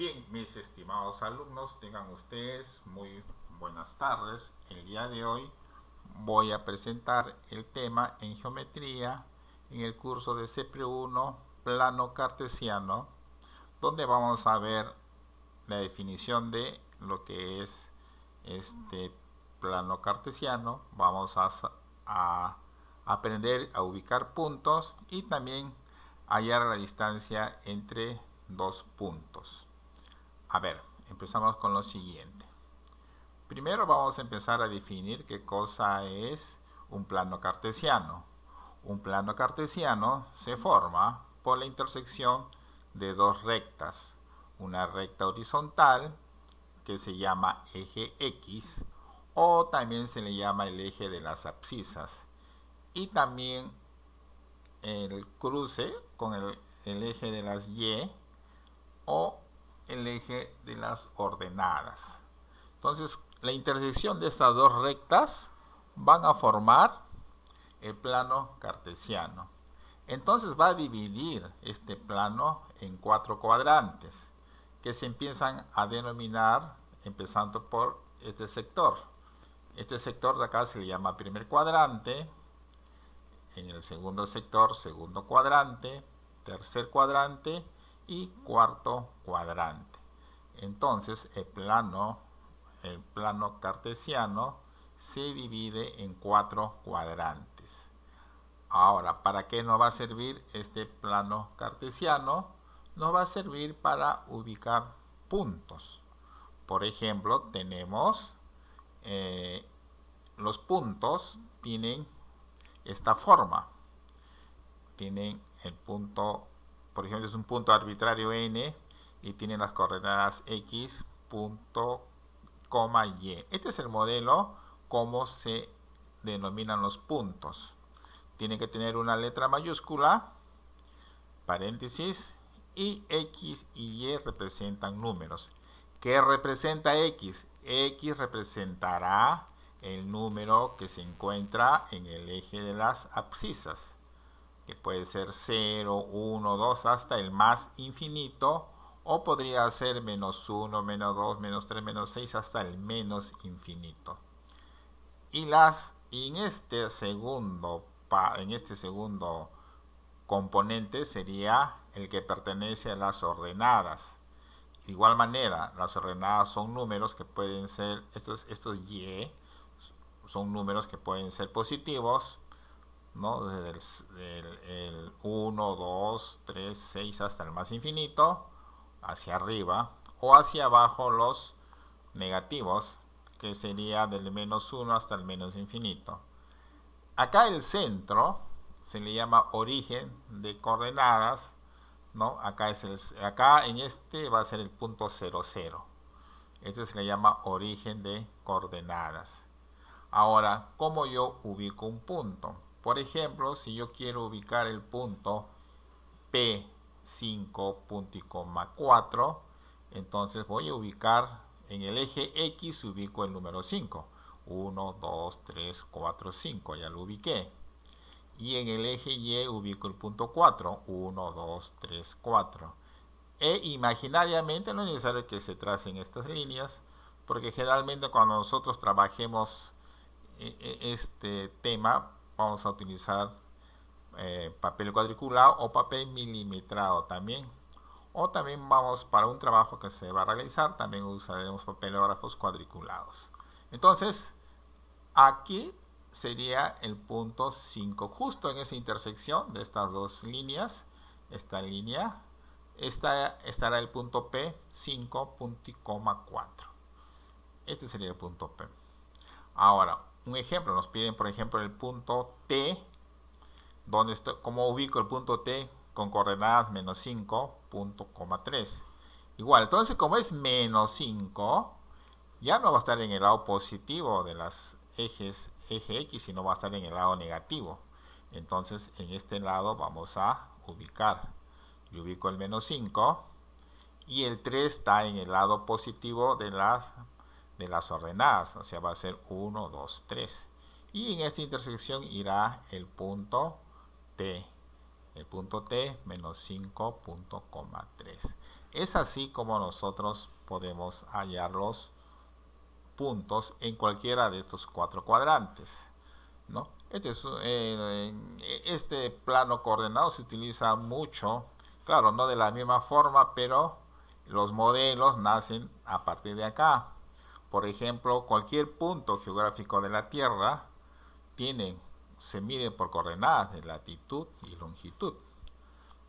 Bien, mis estimados alumnos, tengan ustedes muy buenas tardes. El día de hoy voy a presentar el tema en geometría en el curso de CP1 plano cartesiano, donde vamos a ver la definición de lo que es este plano cartesiano. Vamos a, a aprender a ubicar puntos y también hallar la distancia entre dos puntos. A ver, empezamos con lo siguiente. Primero vamos a empezar a definir qué cosa es un plano cartesiano. Un plano cartesiano se forma por la intersección de dos rectas. Una recta horizontal que se llama eje X o también se le llama el eje de las abscisas y también el cruce con el, el eje de las Y o el eje de las ordenadas. Entonces, la intersección de estas dos rectas van a formar el plano cartesiano. Entonces va a dividir este plano en cuatro cuadrantes que se empiezan a denominar empezando por este sector. Este sector de acá se le llama primer cuadrante, en el segundo sector segundo cuadrante, tercer cuadrante y cuarto cuadrante. Entonces el plano, el plano cartesiano se divide en cuatro cuadrantes. Ahora, ¿para qué nos va a servir este plano cartesiano? Nos va a servir para ubicar puntos. Por ejemplo, tenemos eh, los puntos tienen esta forma. Tienen el punto por ejemplo, es un punto arbitrario n y tiene las coordenadas x, punto, coma, y. Este es el modelo como se denominan los puntos. Tiene que tener una letra mayúscula, paréntesis, y x y y representan números. ¿Qué representa x? x representará el número que se encuentra en el eje de las abscisas puede ser 0, 1, 2, hasta el más infinito, o podría ser menos 1, menos 2, menos 3, menos 6, hasta el menos infinito. Y las este en este segundo componente sería el que pertenece a las ordenadas. De igual manera, las ordenadas son números que pueden ser, estos y son números que pueden ser positivos, ¿no? Desde el, 1, 2, 3, 6 hasta el más infinito, hacia arriba, o hacia abajo los negativos, que sería del menos 1 hasta el menos infinito. Acá el centro se le llama origen de coordenadas, ¿no? Acá, es acá en este va a ser el punto 0, 0. Este se le llama origen de coordenadas. Ahora, ¿cómo yo ubico un punto? Por ejemplo, si yo quiero ubicar el punto P5, 4, entonces voy a ubicar en el eje X, ubico el número 5. 1, 2, 3, 4, 5, ya lo ubiqué. Y en el eje Y ubico el punto 4, 1, 2, 3, 4. E imaginariamente no es necesario que se tracen estas líneas, porque generalmente cuando nosotros trabajemos eh, eh, este tema vamos a utilizar eh, papel cuadriculado o papel milimetrado también o también vamos para un trabajo que se va a realizar también usaremos papelógrafos cuadriculados entonces aquí sería el punto 5 justo en esa intersección de estas dos líneas esta línea esta estará el punto P 5.4 este sería el punto P ahora un ejemplo, nos piden por ejemplo el punto T, donde estoy, ubico el punto T con coordenadas menos 5, punto, 3. Igual, entonces como es menos 5, ya no va a estar en el lado positivo de las ejes eje X, sino va a estar en el lado negativo. Entonces en este lado vamos a ubicar. Yo ubico el menos 5 y el 3 está en el lado positivo de las de las ordenadas, o sea, va a ser 1, 2, 3. Y en esta intersección irá el punto T, el punto T menos 5.3. Es así como nosotros podemos hallar los puntos en cualquiera de estos cuatro cuadrantes. Este, eh, este plano coordenado se utiliza mucho, claro, no de la misma forma, pero los modelos nacen a partir de acá. Por ejemplo, cualquier punto geográfico de la Tierra tiene, se mide por coordenadas de latitud y longitud.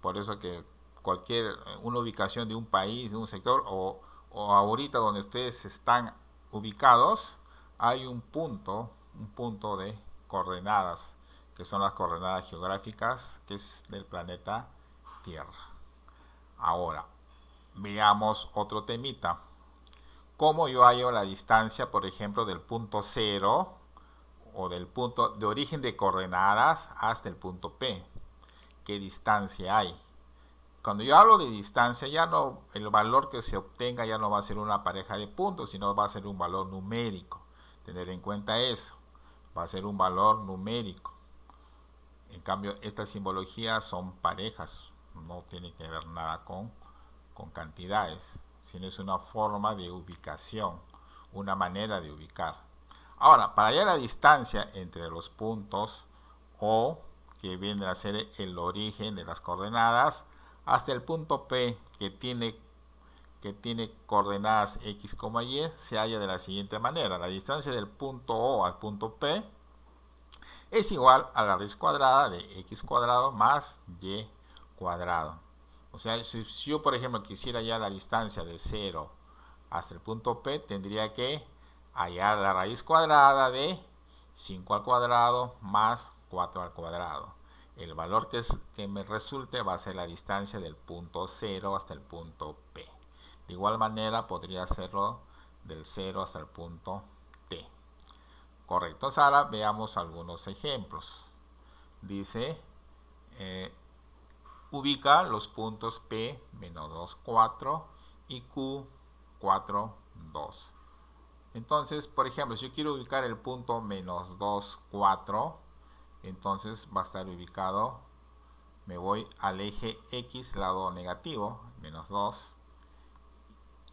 Por eso que cualquier, una ubicación de un país, de un sector, o, ahorita donde ustedes están ubicados, hay un punto, un punto de coordenadas, que son las coordenadas geográficas, que es del planeta Tierra. Ahora, veamos otro temita cómo yo hallo la distancia, por ejemplo, del punto 0 o del punto de origen de coordenadas hasta el punto P. ¿Qué distancia hay? Cuando yo hablo de distancia, ya no, el valor que se obtenga ya no va a ser una pareja de puntos, sino va a ser un valor numérico. Tener en cuenta eso, va a ser un valor numérico. En cambio, estas simbologías son parejas, no tiene que ver nada con, con cantidades sino es una forma de ubicación, una manera de ubicar. Ahora, para hallar la distancia entre los puntos O, que viene a ser el origen de las coordenadas, hasta el punto P, que tiene, que tiene coordenadas X, Y, se halla de la siguiente manera. La distancia del punto O al punto P es igual a la raíz cuadrada de X cuadrado más Y cuadrado. O sea, si, yo, por ejemplo, quisiera hallar la distancia de 0 hasta el punto P, tendría que hallar la raíz cuadrada de 5 al cuadrado más 4 al cuadrado. El valor que, que me resulte va a ser la distancia del punto 0 hasta el punto P. De igual manera podría hacerlo del 0 hasta el punto T. Correcto, Sara. Veamos algunos ejemplos. Dice, eh, Ubica los puntos P, menos 2, 4 y Q, 4, 2. Entonces, por ejemplo, si yo quiero ubicar el punto menos 2, 4, entonces va a estar ubicado, me voy al eje X, lado negativo, menos 2,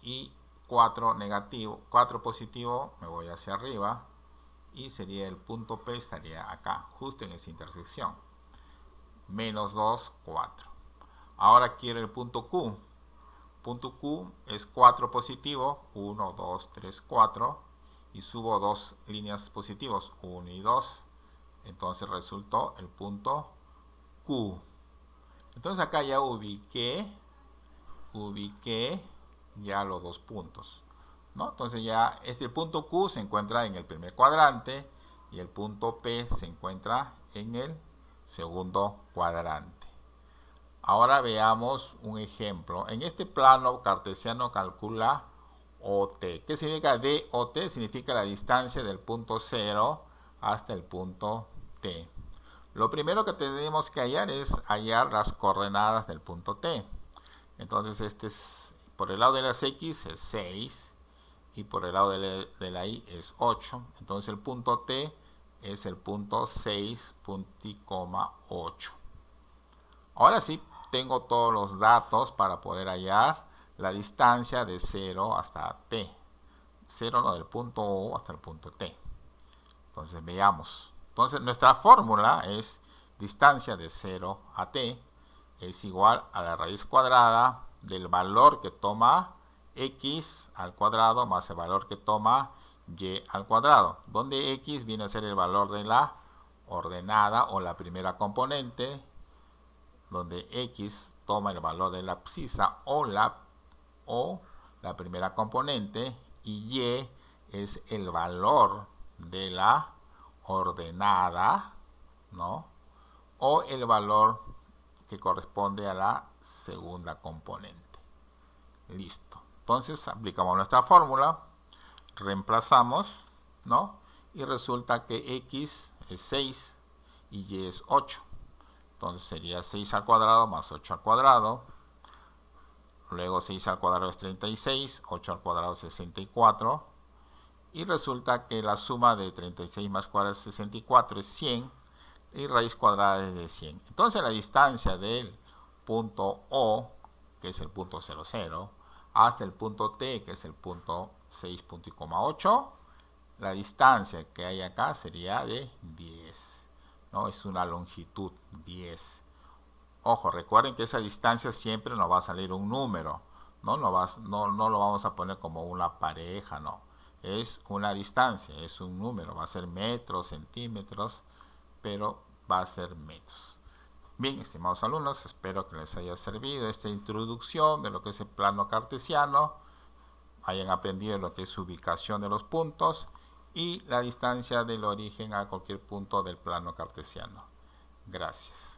y 4 negativo, 4 positivo, me voy hacia arriba, y sería el punto P, estaría acá, justo en esa intersección menos 2, 4. Ahora quiero el punto Q. Punto Q es 4 positivo, 1, 2, 3, 4. Y subo dos líneas positivos, 1 y 2. Entonces resultó el punto Q. Entonces acá ya ubiqué, ubiqué ya los dos puntos. ¿no? Entonces ya este punto Q se encuentra en el primer cuadrante y el punto P se encuentra en el segundo cuadrante. Ahora veamos un ejemplo. En este plano cartesiano calcula OT. ¿Qué significa DOT? Significa la distancia del punto 0 hasta el punto T. Lo primero que tenemos que hallar es hallar las coordenadas del punto T. Entonces, este es, por el lado de las X es 6 y por el lado de la, Y es 8. Entonces, el punto T es el punto 6,8. Ahora sí, tengo todos los datos para poder hallar la distancia de 0 hasta T. 0 no, del punto O hasta el punto T. Entonces, veamos. Entonces, nuestra fórmula es distancia de 0 a T es igual a la raíz cuadrada del valor que toma X al cuadrado más el valor que toma y al cuadrado, donde x viene a ser el valor de la ordenada o la primera componente, donde x toma el valor de la abscisa o la, o la primera componente, y y es el valor de la ordenada, ¿no? O el valor que corresponde a la segunda componente. Listo. Entonces aplicamos nuestra fórmula reemplazamos, ¿no? Y resulta que x es 6 y y es 8. Entonces sería 6 al cuadrado más 8 al cuadrado. Luego 6 al cuadrado es 36, 8 al cuadrado es 64. Y resulta que la suma de 36 más 4 es 64, es 100. Y raíz cuadrada es de 100. Entonces la distancia del punto O, que es el punto 00, hasta el punto T, que es el punto 6.8. La distancia que hay acá sería de 10. ¿no? Es una longitud 10. Ojo, recuerden que esa distancia siempre nos va a salir un número. No, no, no, no lo vamos a poner como una pareja, no. Es una distancia, es un número. Va a ser metros, centímetros, pero va a ser metros. Bien, estimados alumnos, espero que les haya servido esta introducción de lo que es el plano cartesiano hayan aprendido lo que es su ubicación de los puntos y la distancia del origen a cualquier punto del plano cartesiano. Gracias.